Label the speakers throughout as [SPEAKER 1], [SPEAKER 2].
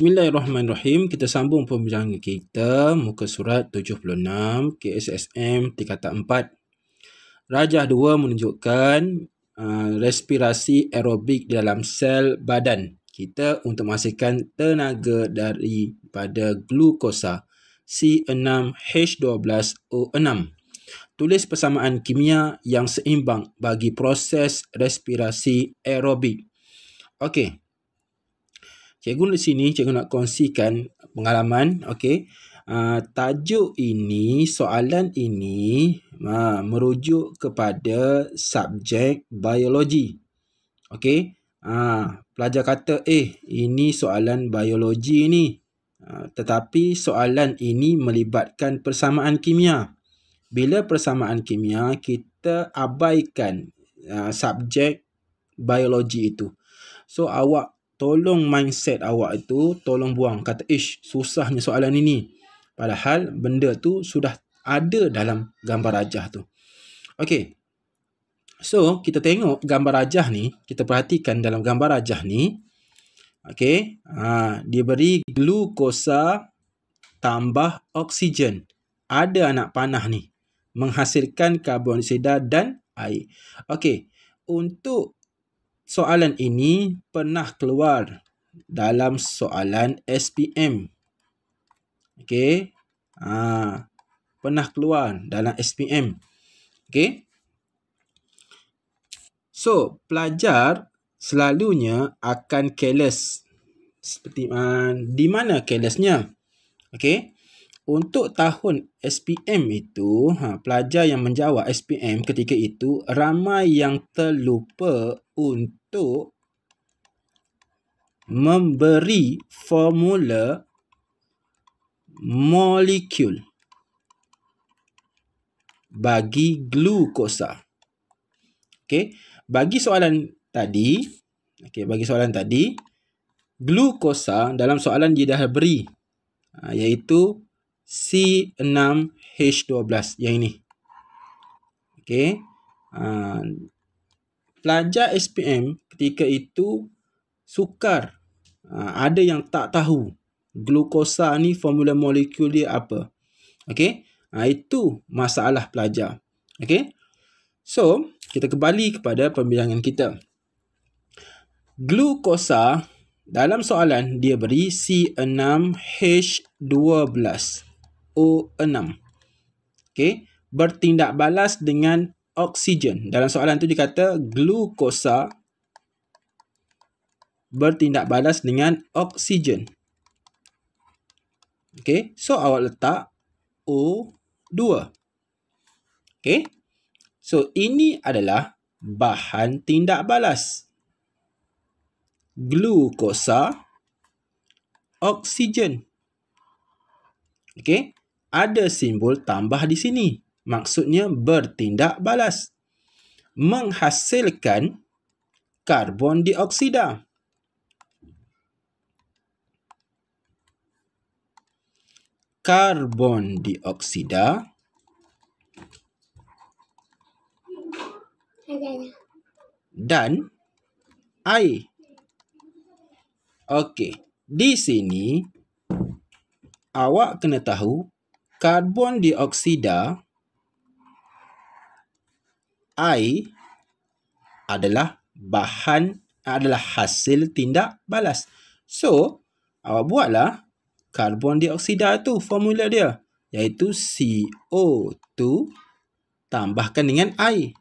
[SPEAKER 1] Bismillahirrahmanirrahim. Kita sambung pembelajaran kita muka surat 76 KSSM tingkat 4. Rajah 2 menunjukkan uh, respirasi aerobik di dalam sel badan kita untuk menghasilkan tenaga daripada glukosa C6H12O6. Tulis persamaan kimia yang seimbang bagi proses respirasi aerobik. Okey. Cikgu di sini cikgu nak kongsikan pengalaman okey. Uh, tajuk ini, soalan ini uh, merujuk kepada subjek biologi. Okey. Uh, pelajar kata, eh ini soalan biologi ini, Uh, ah, tetapi soalan ini melibatkan persamaan kimia. Bila persamaan kimia, kita abaikan uh, subjek biologi itu. So awak tolong mindset awak itu tolong buang kata ish susahnya soalan ini padahal benda tu sudah ada dalam gambar rajah tu okey so kita tengok gambar rajah ni kita perhatikan dalam gambar rajah ni okay, ha dia beri glukosa tambah oksigen ada anak panah ni menghasilkan karbon dioksida dan air Okay, untuk Soalan ini pernah keluar dalam soalan SPM. Okey. Ha, pernah keluar dalam SPM. Okey. So, pelajar selalunya akan keles, Seperti ha, di mana kelesnya, Okey. Untuk tahun SPM itu, ha, pelajar yang menjawab SPM ketika itu ramai yang terlupa untuk memberi formula molekul bagi glukosa. Okey, bagi soalan tadi, okey bagi soalan tadi, glukosa dalam soalan dia dah beri ha, iaitu C6H12 yang ini. Okey. Ha, pelajar SPM ketika itu sukar ha, ada yang tak tahu glukosa ni formula molekul dia apa okey ha, itu masalah pelajar okey so kita kembali kepada pembilangan kita glukosa dalam soalan dia beri C6H12O6 okey bertindak balas dengan oksigen. Dalam soalan tu dikata glukosa bertindak balas dengan oksigen. Okey, so awak letak O2. Okey. So ini adalah bahan tindak balas. Glukosa oksigen. Okey, ada simbol tambah di sini maksudnya bertindak balas. Menghasilkan karbon dioksida. Karbon dioksida. Dan air. Okey, di sini awak kena tahu karbon dioksida adalah I adalah bahan adalah hasil tindak balas. So, awak buatlah karbon dioksida tu formula dia iaitu CO2 tambahkan dengan I.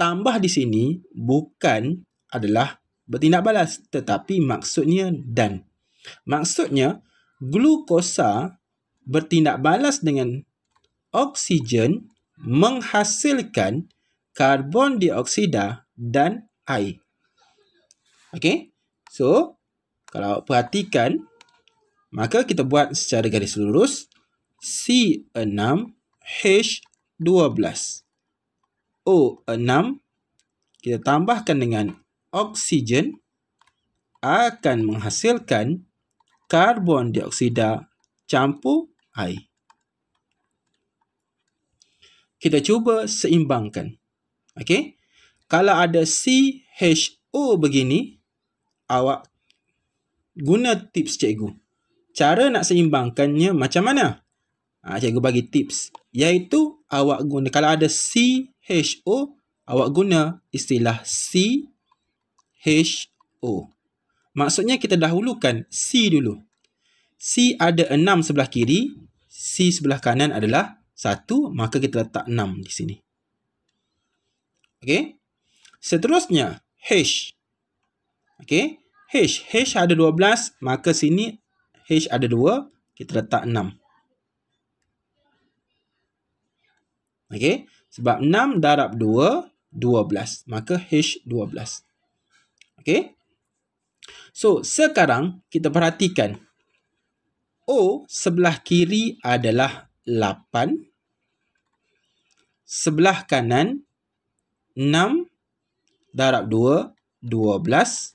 [SPEAKER 1] Tambah di sini bukan adalah bertindak balas tetapi maksudnya dan. Maksudnya glukosa bertindak balas dengan oksigen menghasilkan karbon dioksida dan air. Okey. So, kalau perhatikan, maka kita buat secara garis lurus C6H12. O6 kita tambahkan dengan oksigen akan menghasilkan karbon dioksida campur air kita cuba seimbangkan. Okey. Kalau ada CHO begini, awak guna tips cikgu. Cara nak seimbangkannya macam mana? Ha, cikgu bagi tips. Iaitu awak guna, kalau ada CHO, awak guna istilah CHO. Maksudnya kita dahulukan C dulu. C ada enam sebelah kiri, C sebelah kanan adalah satu, maka kita letak enam di sini. Okey. Seterusnya, H. Okey. H. H ada dua belas, maka sini H ada dua, kita letak enam. Okey. Sebab enam darab dua, dua belas. Maka H dua belas. Okey. So, sekarang kita perhatikan. O sebelah kiri adalah Lapan Sebelah kanan enam darab dua dua belas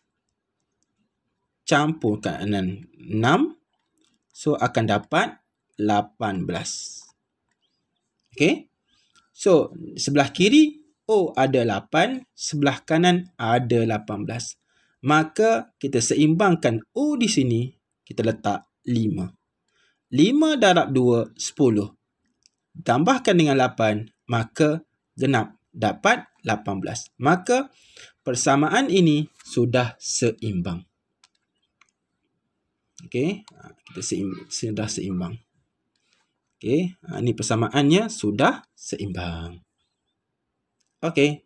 [SPEAKER 1] Campur kanan enam So akan dapat lapan belas Okay. So sebelah kiri O oh, ada lapan Sebelah kanan ada lapan belas Maka kita seimbangkan O di sini. Kita letak lima 5 darab 2, 10. Tambahkan dengan 8, maka genap dapat 18. Maka persamaan ini sudah seimbang. Okey, ha, kita sudah seimbang. Okey, ha, ini persamaannya sudah seimbang. Okey.